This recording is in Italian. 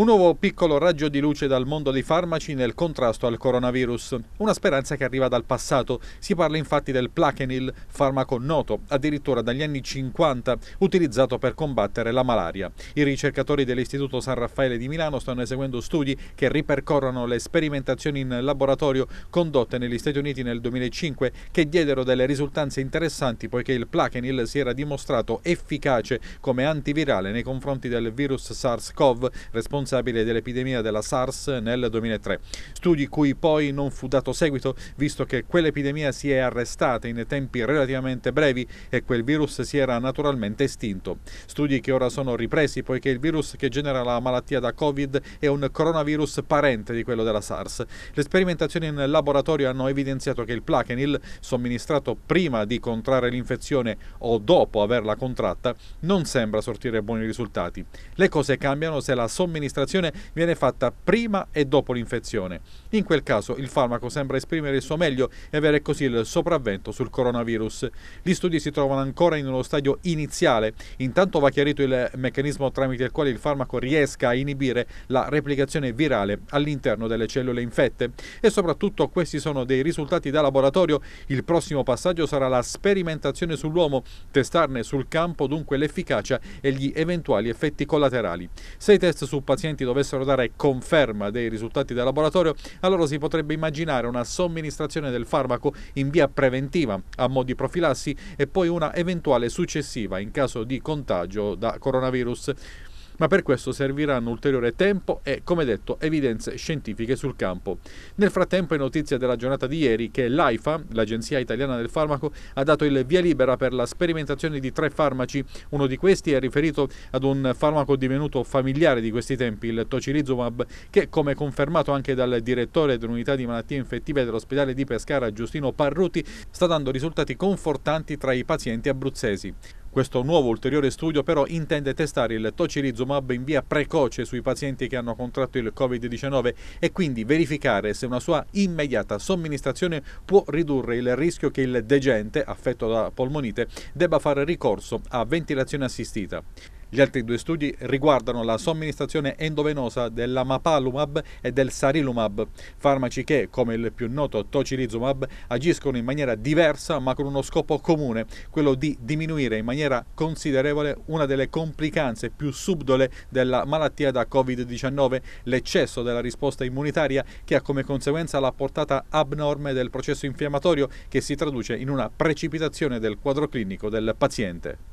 Un nuovo piccolo raggio di luce dal mondo dei farmaci nel contrasto al coronavirus. Una speranza che arriva dal passato. Si parla infatti del Plaquenil, farmaco noto addirittura dagli anni 50, utilizzato per combattere la malaria. I ricercatori dell'Istituto San Raffaele di Milano stanno eseguendo studi che ripercorrono le sperimentazioni in laboratorio condotte negli Stati Uniti nel 2005 che diedero delle risultanze interessanti poiché il Plaquenil si era dimostrato efficace come antivirale nei confronti del virus SARS-CoV responsabile responsabile dell'epidemia della SARS nel 2003, studi cui poi non fu dato seguito visto che quell'epidemia si è arrestata in tempi relativamente brevi e quel virus si era naturalmente estinto. Studi che ora sono ripresi poiché il virus che genera la malattia da Covid è un coronavirus parente di quello della SARS. Le sperimentazioni in laboratorio hanno evidenziato che il Plaquenil, somministrato prima di contrarre l'infezione o dopo averla contratta, non sembra sortire buoni risultati. Le cose cambiano se la somministrazione somministrazione viene fatta prima e dopo l'infezione. In quel caso il farmaco sembra esprimere il suo meglio e avere così il sopravvento sul coronavirus. Gli studi si trovano ancora in uno stadio iniziale, intanto va chiarito il meccanismo tramite il quale il farmaco riesca a inibire la replicazione virale all'interno delle cellule infette e soprattutto questi sono dei risultati da laboratorio. Il prossimo passaggio sarà la sperimentazione sull'uomo, testarne sul campo dunque l'efficacia e gli eventuali effetti collaterali. Se i test su pazienti pazienti dovessero dare conferma dei risultati del laboratorio, allora si potrebbe immaginare una somministrazione del farmaco in via preventiva a mo' di profilassi e poi una eventuale successiva in caso di contagio da coronavirus ma per questo serviranno ulteriore tempo e, come detto, evidenze scientifiche sul campo. Nel frattempo è notizia della giornata di ieri che l'AIFA, l'Agenzia Italiana del Farmaco, ha dato il via libera per la sperimentazione di tre farmaci. Uno di questi è riferito ad un farmaco divenuto familiare di questi tempi, il tocilizumab, che come confermato anche dal direttore dell'unità di malattie infettive dell'ospedale di Pescara, Giustino Parruti, sta dando risultati confortanti tra i pazienti abruzzesi. Questo nuovo ulteriore studio però intende testare il tocilizumab in via precoce sui pazienti che hanno contratto il Covid-19 e quindi verificare se una sua immediata somministrazione può ridurre il rischio che il degente, affetto da polmonite, debba fare ricorso a ventilazione assistita. Gli altri due studi riguardano la somministrazione endovenosa dell'amapalumab e del Sarilumab, farmaci che, come il più noto Tocilizumab, agiscono in maniera diversa ma con uno scopo comune, quello di diminuire in maniera considerevole una delle complicanze più subdole della malattia da Covid-19, l'eccesso della risposta immunitaria che ha come conseguenza la portata abnorme del processo infiammatorio che si traduce in una precipitazione del quadro clinico del paziente.